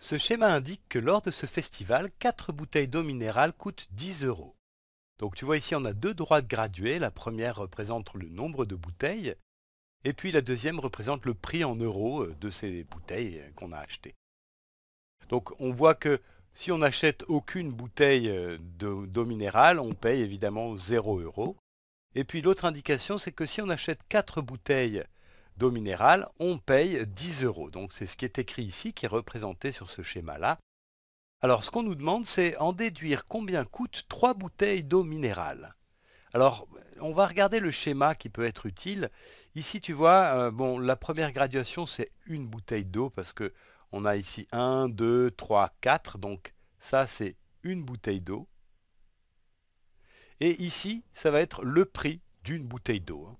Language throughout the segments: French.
Ce schéma indique que lors de ce festival, 4 bouteilles d'eau minérale coûtent 10 euros. Donc tu vois ici, on a deux droites graduées. La première représente le nombre de bouteilles et puis la deuxième représente le prix en euros euh, de ces bouteilles euh, qu'on a achetées. Donc on voit que si on n'achète aucune bouteille euh, d'eau minérale, on paye évidemment 0 euros. Et puis l'autre indication, c'est que si on achète 4 bouteilles d'eau minérale, on paye 10 euros. Donc c'est ce qui est écrit ici, qui est représenté sur ce schéma-là. Alors ce qu'on nous demande, c'est en déduire combien coûtent 3 bouteilles d'eau minérale. Alors on va regarder le schéma qui peut être utile. Ici tu vois, euh, bon, la première graduation c'est une bouteille d'eau parce que on a ici 1, 2, 3, 4. Donc ça c'est une bouteille d'eau. Et ici, ça va être le prix d'une bouteille d'eau. Hein.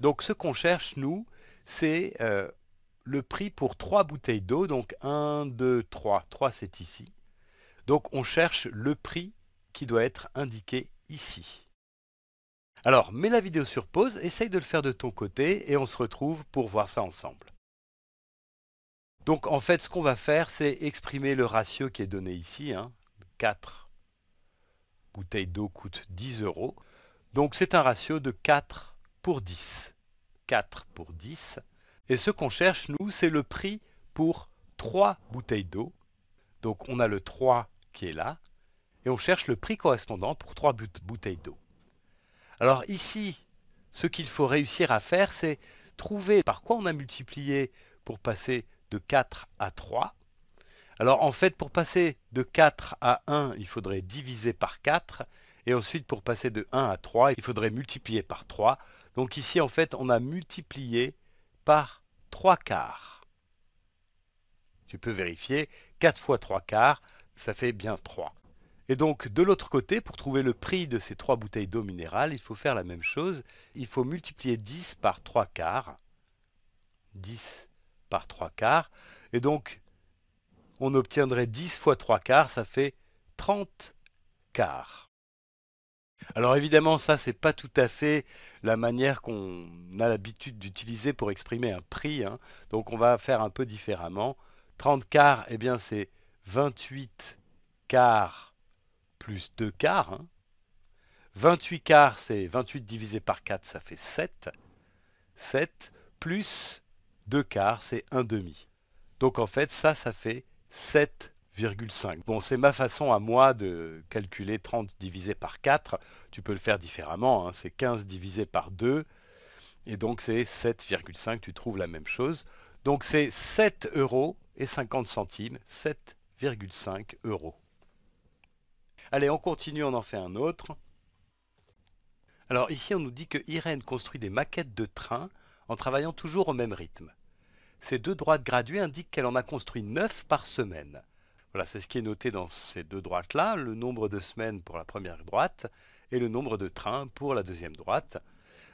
Donc ce qu'on cherche, nous, c'est euh, le prix pour 3 bouteilles d'eau. Donc 1, 2, 3. 3, c'est ici. Donc on cherche le prix qui doit être indiqué ici. Alors, mets la vidéo sur pause, essaye de le faire de ton côté et on se retrouve pour voir ça ensemble. Donc en fait, ce qu'on va faire, c'est exprimer le ratio qui est donné ici. 4 hein. bouteilles d'eau coûtent 10 euros. Donc c'est un ratio de 4 pour 10. 4 pour 10. Et ce qu'on cherche, nous, c'est le prix pour 3 bouteilles d'eau. Donc on a le 3 qui est là. Et on cherche le prix correspondant pour 3 bouteilles d'eau. Alors ici, ce qu'il faut réussir à faire, c'est trouver par quoi on a multiplié pour passer de 4 à 3. Alors en fait, pour passer de 4 à 1, il faudrait diviser par 4. Et ensuite, pour passer de 1 à 3, il faudrait multiplier par 3. Donc ici, en fait, on a multiplié par 3 quarts. Tu peux vérifier, 4 fois 3 quarts, ça fait bien 3. Et donc, de l'autre côté, pour trouver le prix de ces 3 bouteilles d'eau minérale, il faut faire la même chose. Il faut multiplier 10 par 3 quarts. 10 par 3 quarts. Et donc, on obtiendrait 10 fois 3 quarts, ça fait 30 quarts. Alors évidemment, ça, n'est pas tout à fait la manière qu'on a l'habitude d'utiliser pour exprimer un prix. Hein. Donc on va faire un peu différemment. 30 quarts, eh bien c'est 28 quarts plus 2 quarts. 28 hein. quarts, c'est 28 divisé par 4, ça fait 7. 7 plus 2 quarts, c'est 1 demi. Donc en fait, ça, ça fait 7 Bon, c'est ma façon à moi de calculer 30 divisé par 4. Tu peux le faire différemment, hein. c'est 15 divisé par 2. Et donc c'est 7,5, tu trouves la même chose. Donc c'est 7 euros et 50 centimes, 7,5 euros. Allez, on continue, on en fait un autre. Alors ici, on nous dit que Irène construit des maquettes de trains en travaillant toujours au même rythme. Ces deux droites graduées indiquent qu'elle en a construit 9 par semaine. Voilà, c'est ce qui est noté dans ces deux droites-là, le nombre de semaines pour la première droite et le nombre de trains pour la deuxième droite.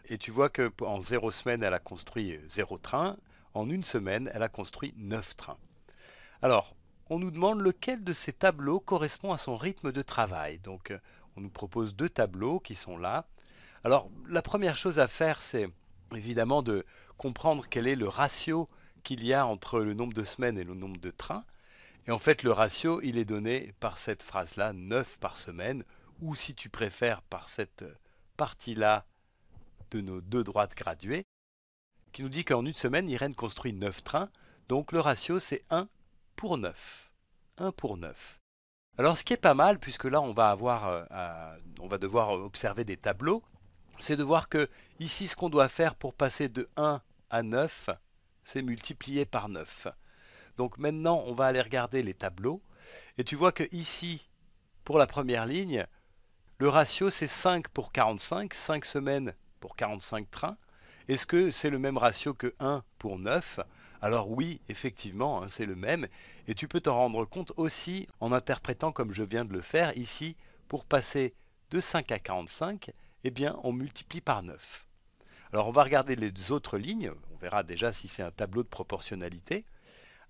Et tu vois que en zéro semaine, elle a construit zéro train. En une semaine, elle a construit neuf trains. Alors, on nous demande lequel de ces tableaux correspond à son rythme de travail. Donc, on nous propose deux tableaux qui sont là. Alors, la première chose à faire, c'est évidemment de comprendre quel est le ratio qu'il y a entre le nombre de semaines et le nombre de trains. Et en fait, le ratio, il est donné par cette phrase-là, 9 par semaine, ou si tu préfères par cette partie-là de nos deux droites graduées, qui nous dit qu'en une semaine, Irène construit 9 trains, donc le ratio c'est 1 pour 9. 1 pour 9. Alors ce qui est pas mal, puisque là on va, avoir, euh, on va devoir observer des tableaux, c'est de voir que ici ce qu'on doit faire pour passer de 1 à 9, c'est multiplier par 9. Donc maintenant, on va aller regarder les tableaux. Et tu vois que ici, pour la première ligne, le ratio c'est 5 pour 45, 5 semaines pour 45 trains. Est-ce que c'est le même ratio que 1 pour 9 Alors oui, effectivement, hein, c'est le même. Et tu peux t'en rendre compte aussi en interprétant comme je viens de le faire ici, pour passer de 5 à 45, eh bien on multiplie par 9. Alors on va regarder les autres lignes, on verra déjà si c'est un tableau de proportionnalité.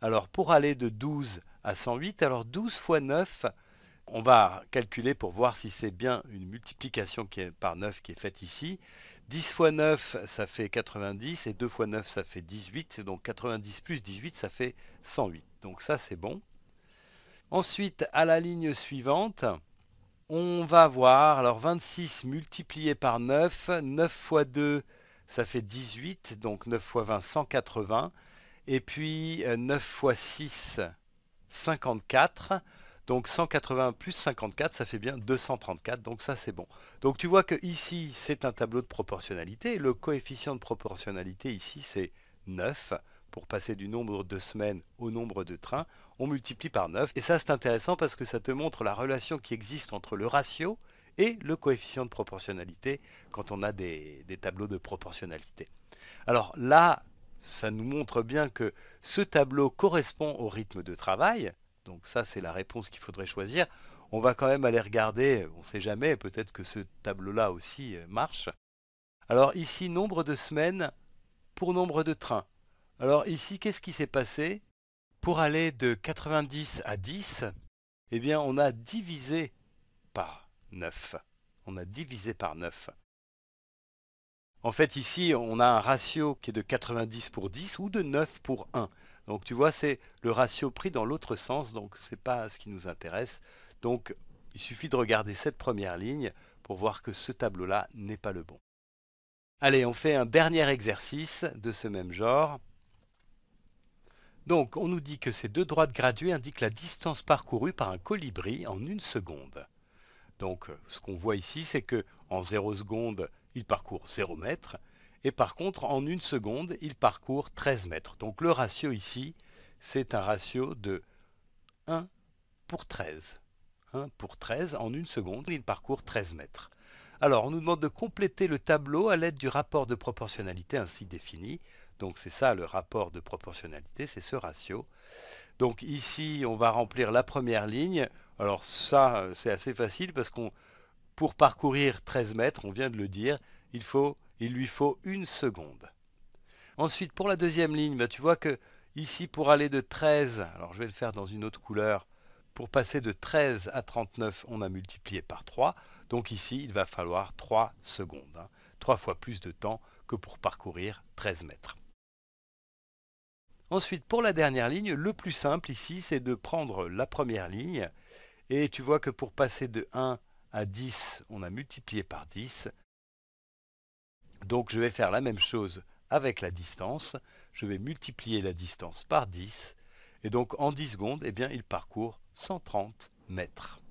Alors pour aller de 12 à 108, alors 12 fois 9, on va calculer pour voir si c'est bien une multiplication qui est par 9 qui est faite ici. 10 fois 9, ça fait 90, et 2 fois 9, ça fait 18. Donc 90 plus 18, ça fait 108. Donc ça, c'est bon. Ensuite, à la ligne suivante, on va voir, alors 26 multiplié par 9, 9 fois 2, ça fait 18, donc 9 fois 20, 180. Et puis 9 euh, fois 6, 54. Donc 180 plus 54, ça fait bien 234, donc ça c'est bon. Donc tu vois que ici, c'est un tableau de proportionnalité. Le coefficient de proportionnalité ici, c'est 9. Pour passer du nombre de semaines au nombre de trains, on multiplie par 9. Et ça c'est intéressant parce que ça te montre la relation qui existe entre le ratio et le coefficient de proportionnalité quand on a des, des tableaux de proportionnalité. Alors là, ça nous montre bien que ce tableau correspond au rythme de travail. Donc ça, c'est la réponse qu'il faudrait choisir. On va quand même aller regarder, on ne sait jamais, peut-être que ce tableau-là aussi euh, marche. Alors ici, nombre de semaines pour nombre de trains. Alors ici, qu'est-ce qui s'est passé Pour aller de 90 à 10, eh bien, on a divisé par 9. On a divisé par 9. En fait, ici, on a un ratio qui est de 90 pour 10 ou de 9 pour 1. Donc tu vois, c'est le ratio pris dans l'autre sens, donc ce n'est pas ce qui nous intéresse. Donc il suffit de regarder cette première ligne pour voir que ce tableau-là n'est pas le bon. Allez, on fait un dernier exercice de ce même genre. Donc on nous dit que ces deux droites graduées indiquent la distance parcourue par un colibri en une seconde. Donc ce qu'on voit ici, c'est que en 0 seconde, il parcourt 0 mètres. Et par contre, en une seconde, il parcourt 13 mètres. Donc le ratio ici, c'est un ratio de 1 pour 13. 1 pour 13, en une seconde, il parcourt 13 mètres. Alors, on nous demande de compléter le tableau à l'aide du rapport de proportionnalité ainsi défini. Donc c'est ça le rapport de proportionnalité, c'est ce ratio. Donc ici, on va remplir la première ligne. Alors ça, c'est assez facile parce qu'on pour parcourir 13 mètres, on vient de le dire, il, faut, il lui faut une seconde. Ensuite, pour la deuxième ligne, bah, tu vois que ici, pour aller de 13, alors je vais le faire dans une autre couleur, pour passer de 13 à 39, on a multiplié par 3. Donc ici, il va falloir 3 secondes. 3 hein. fois plus de temps que pour parcourir 13 mètres. Ensuite, pour la dernière ligne, le plus simple ici, c'est de prendre la première ligne. Et tu vois que pour passer de 1 à 10, on a multiplié par 10. Donc je vais faire la même chose avec la distance. Je vais multiplier la distance par 10. Et donc en 10 secondes, eh bien, il parcourt 130 mètres.